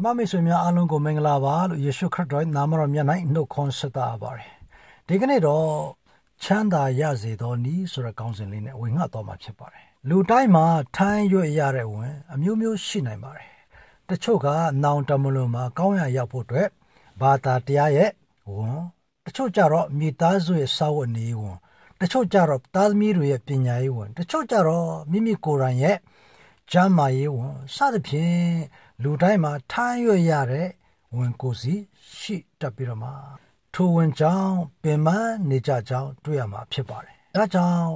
ဓမ္မမိတ်ဆွေများအားလုံးကိုမင်္ဂလာပါလို့ယေရှုခရစ်တော်နာမတော်မြတ်၌နှုတ်ခွန်းဆက်တာပါတယ်။ဒီကနေ့တော့ချမ်းသာရစေသောဤဆိုတဲ့ခေါင်းစဉ်လေးနဲ့ဝင်ငှတော်မှာဖြစ်ပါတယ်။လူတိုင်းမှာထမ်းရွက်ရတဲ့ဝင်အမျိုးမျိုးရှိနိုင်ပါတယ်။တချို့ကနောင်တမလွန်မှာကောင်းရာရောက်ဖို့အတွက်ဘာသာတရားရဲ့ဝန်တချို့ကြတော့မိသားစုရဲ့စာဝတ်နေဝန်တချို့ကြတော့သားသမီးတွေရဲ့ပညာရေးဝန်တချို့ကြတော့မိမိကိုယ်တိုင်ရဲ့ကျမ်းမာရေးဝန်စသဖြင့်လူတိုင်းမှာထမ်းရွက်ရတဲ့ဝန်ကိုစီ ရှိတတ်ပြီးတော့မှထိုဝန်ကြောင့်ပင်မနေကြကြောင်းတွေ့ရမှာဖြစ်ပါတယ်။ဒါကြောင့်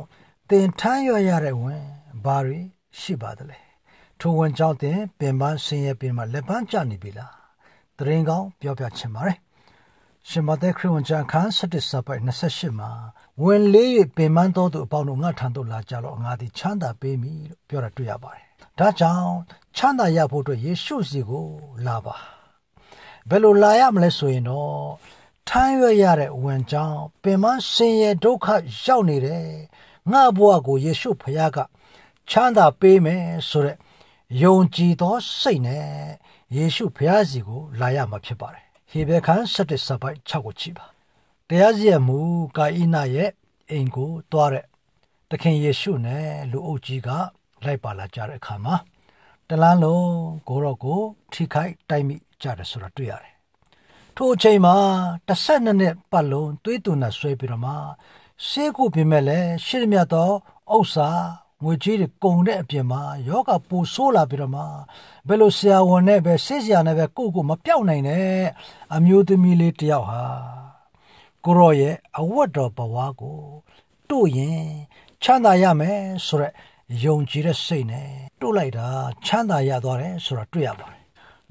တင်ထမ်းရွက်ရတဲ့ဝန်ဘာတွေရှိပါသလဲ။ထိုဝန်ကြောင့်တင်ပင်မဆင်းရဲပင်မလက်ပန်းကျနေပြီလား။တရင်ကောင်းပြောပြချင်ပါတယ်။ရှင်မသက်ခရစ်ဝန်ကျမ်းခန်း17စာပိုက်28မှာဝင်လေး၍ပင်မတော်သူအပေါင်းတို့ငါထံသို့လာကြတော့ငါသည်ချမ်းသာပေးမည်လို့ပြောတာတွေ့ရပါတယ်ဒါကြောင့်ချမ်းသာရဖို့အတွက်ယေရှုစီကိုလာပါဘယ်လိုလာရမလဲဆိုရင်တော့ထမ်းရွက်ရတဲ့ဝန်ကြောင့်ပင်မဆင်းရဲဒုက္ခရောက်နေတယ်ငါဘဝကိုယေရှုဖခင်ကချမ်းသာပေးမယ်ဆိုတဲ့ယုံကြည်သောစိတ်နဲ့ယေရှုဖခင်စီကို လာရမှာဖြစ်ပါတယ်ဟေဘဲခန်း7စပိုက်6ကိုကြည့်ပါတရားစီရင်မှုကာအိနရဲ့အိမ်ကိုတွားတဲ့သခင်ယေရှုနဲ့လူအုပ်ကြီးကလိုက်ပါလာကြတဲ့အခါမှာတလန်းလုံးကိုရော့ကို ထိခိုက် တိုက်မိကြတယ်ဆိုတာတွေ့ရတယ်။ထို့အချိန်မှာ12နှစ်ပတ်လုံးသွေးသွန်နဲ့ဆွဲပြီးတော့မှရှေးခုပြင်မဲ့လဲရှေ့မြတ်တော့ဥစ္စာငွေကြေးတွေကုန်တဲ့အပြင်မှာယောဂပူဆိုးလာပြီးတော့မှဘယ်လိုဆရာဝန်နဲ့ပဲဆေးဆရာနဲ့ပဲကိုယ့်ကိုမပြောက်နိုင်တဲ့အမျိုးသမီးလေးတယောက်ဟာကိုရော့ရဲ့အဝတ်တော်ဘဝကိုတို့ရင်ချမ်းသာရမယ်ဆိုရက်ယုံကြည်တဲ့စိတ်နဲ့တို့လိုက်တာချမ်းသာရသွားတယ်ဆိုတာတွေ့ရပါတယ်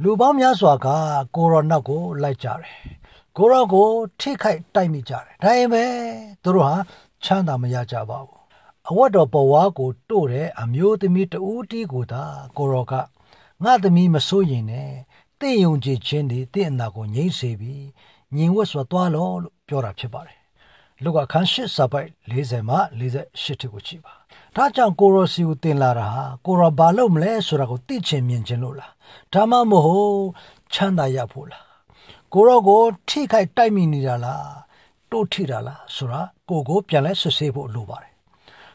လူပေါင်းများစွာကကိုရောနောက်ကိုလိုက်ကြတယ်ကိုရောကိုထိခိုက် တိုက်မိကြတယ်ဒါပေမဲ့သူတို့ဟာချမ်းသာမရကြပါဘူးအဝတ်တော်ပေါ်ဝါကိုတို့တဲ့အမျိုးသမီးတဦးတီးကိုသာကိုရောကငါသမီးမစိုးရင်နဲ့တင့်ယုံကြည်ခြင်းတွေတင့်အနာကိုငြိမ့်စေပြီးညင်ဝတ်စွာသွားလို့ပြောတာဖြစ်ပါတယ်လူကခန်း၈စာပိုက်40မှ48ထိကိုကြည့်ပါဒါကြောင့်ကိုရောစီကိုတင်လာတာဟာကိုရောဘာလုပ်မလဲဆိုတာကိုသိချင်မြင်ချင်လို့လားဒါမှမဟုတ်ချမ်းသာရဖို့လားကိုရောကို ထိခိုက်တိုက်မိနေတာလားတို့ထိတာလားဆိုတာကိုကိုပြန်လဲဆွဆေးဖို့လိုပါတယ်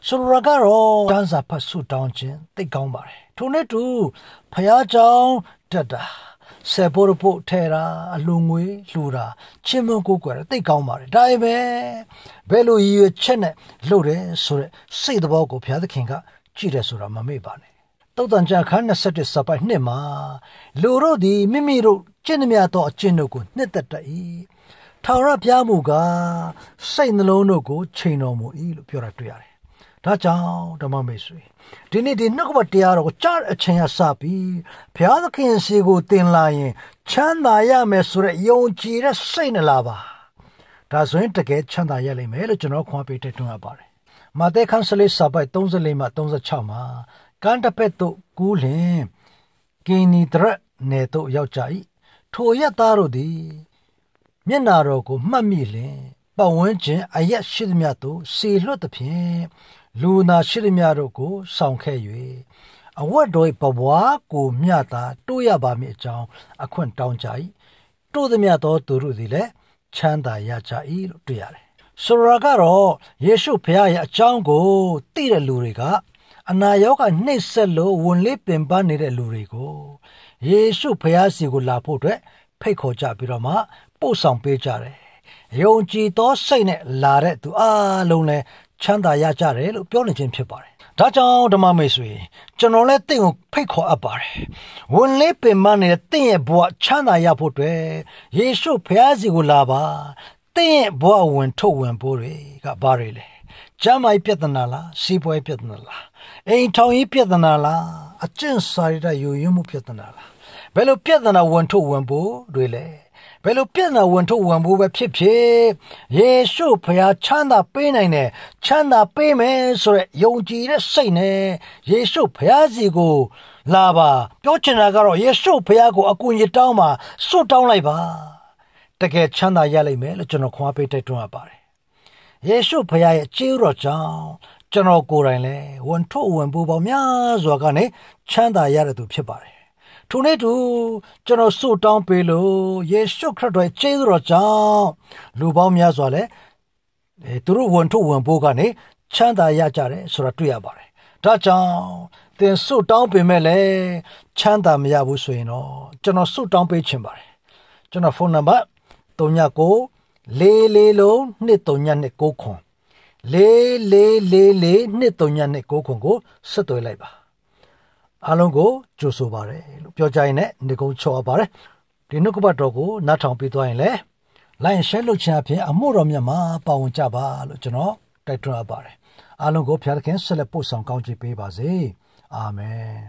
ဆိုလိုတာကတော့တန်းစာဖတ်ဆုတောင်းခြင်းသိကောင်းပါတယ်ထို့နဲ့တူဖះเจ้าတက်တာဆေဖို့ဖို့ထဲတာအလှငွေလှူတာချင်းမကိုကွယ်တိတ်ကောင်းပါတယ်ဒါပဲဘယ်လိုရည်ရွယ်ချက်နဲ့လှုပ်တယ်ဆိုတဲ့စိတ်တဘောကိုဘုရားသခင်ကကြည့်တယ်ဆိုတာမမေ့ပါနဲ့တုတ်တန်ကြခန်း27စပိုက်နှစ်မှာလူတို့သည်မိမိတို့ကျင့်မြတ်သောအကျင့်တို့ကိုနှစ်သက်တတ်၏ထာဝရဘုရားမူကားစိတ်နှလုံးတို့ကိုချိန်တော်မူ၏လို့ပြောတာတွေ့ရတယ်ဒါကြောင့်ဓမ္မမိတ်ဆွေဒီနေ့ဒီနှုတ်ကပတရားတော်ကိုကြားအချိန်ရစပြီးဘုရားသခင်စီကိုတင်လာရင် ချမ်းသာရမယ်ဆိုတဲ့ယုံကြည်တဲ့စိတ်နဲ့လာပါဒါဆိုရင်တကယ်ချမ်းသာရလိမ့်မယ်လို့ကျွန်တော်ခွန်ပေးတိုက်တွန်းရပါတယ်မဿဲခန်းစလေးစာပိုက်34မှ36မှာကန်တပက်တို့ကူးလင်ကင်းနီဒရနေတို့ရောက်ကြ၏ထိုရက်သားတို့သည်မျက်နာတော်ကိုမှတ်မိလင်ပဝန်းကျင်အယက်ရှိသမျှတို့စေလွတ်သဖြင့်လူနာရှိသမျှတို့ကိုဆောင်ခဲ့၍အဝတ်တော်၏ဘဝကိုမျှတာတို့ရပါမည်အကြောင်းအခွင့်တောင်းကြ၏တို့သမျှသော သူတို့သည်လည်းချမ်းသာရကြ၏လို့တွေ့ရတယ်ဆိုရာကတော့ယေရှုဖခင်ရဲ့အကြောင်းကိုသိတဲ့လူတွေကအနာရောဂါနှိမ့်ဆက်လို့ဝန်လေးပင်ပနေတဲ့လူတွေကိုယေရှုဖခင်စီကိုလာဖို့အတွက်ဖိတ်ခေါ်ကြပြီးတော့မှပို့ဆောင်ပေးကြတယ်။ယုံကြည်သောစိတ်နဲ့လာတဲ့သူအလုံးလဲချမ်းသာရကြတယ်လို့ပြောနေခြင်းဖြစ်ပါတယ်။ဒါကြောင့်ဓမ္မမိတ်ဆွေကျွန်တော်လည်းတင့်ကိုဖိတ်ခေါ်အပ်ပါတယ်။ဝင်လေးပင်မနေတဲ့တင့်ရဲ့ဘဝချမ်းသာရဖို့အတွက်ယေရှုဖျားစီကိုလာပါ။တင့်ရဲ့ဘဝဝင်ထုတ်ဝင်ဖို့တွေကဘာတွေလဲ။ကျမ်းမာရေးပြဿနာလား၊စီးပွားရေးပြဿနာလား၊အိမ်ထောင်ရေးပြဿနာလား၊အကျင့်စာရတဲ့ယုံယွင်းမှုပြဿနာလား။ဘယ်လိုပြဿနာဝင်ထုတ်ဝင်ဖို့တွေလဲ။ဘယ်လိုပြဿနာဝင်ထုတ်ဝင်ဖို့ပဲဖြစ်ဖြစ်ယေရှုဖခင်ချမ်းသာပေးနိုင်တယ်ချမ်းသာပေးမယ်ဆိုရက်ယုံကြည်တဲ့စိတ်နဲ့ယေရှုဖခင်စီကိုလာပါပြောချင်တာကတော့ယေရှုဖခင်ကိုအကူအညီတောင်းပါဆွတ်တောင်းလိုက်ပါ တကယ်ချမ်းသာရလိမ့်မယ်လို့ကျွန်တော်ခွန်အားပေးတိုက်တွန်းရပါတယ်ယေရှုဖခင်ရဲ့ကျေးဇူးတော်ကြောင့်ကျွန်တော်ကိုယ်တိုင်လည်းဝန်ထုတ်ဝန်ပူပေါင်းများစွာကနေချမ်းသာရတဲ့သူဖြစ်ပါတယ်ထိုနေ့တူကျွန်တော်ဆုတောင်းပေးလို့ယေရှုခရစ်တော်ရဲ့ကျေးဇူးတော်ကြောင့်လူပေါင်းများစွာလည်းသူတို့ဝန်ထုတ်ဝန်ဖို့ကနေချမ်းသာရကြတယ်ဆိုတာတွေ့ရပါတယ်။ဒါကြောင့်သင်ဆုတောင်းပင်မဲ့လည်းချမ်းသာမရဘူးဆိုရင်တော့ကျွန်တော်ဆုတောင်းပေးခြင်းပါတယ်။ကျွန်တော်ဖုန်းနံပါတ်39 44လုံး2329ခွန်4444 2329ခွန်ကိုဆက်သွယ်လိုက်ပါ။အားလုံးကိုကြိုဆိုပါရစေလို့ပြောကြရင်လည်းနေကုန်းချော်ပါရစေဒီနှုတ်ကပတ်တော်ကိုနားထောင်ပြီးသွားရင်လည်း line share လုပ်ခြင်းအပြင်အမှုတော်မြတ်မှာပါဝင်ကြပါလို့ကျွန်တော်တိုက်တွန်းအပ်ပါတယ်အားလုံးကိုဖျားသခင်ဆက်လက်ပို့ဆောင်ကောင်းချီးပေးပါစေအာမင်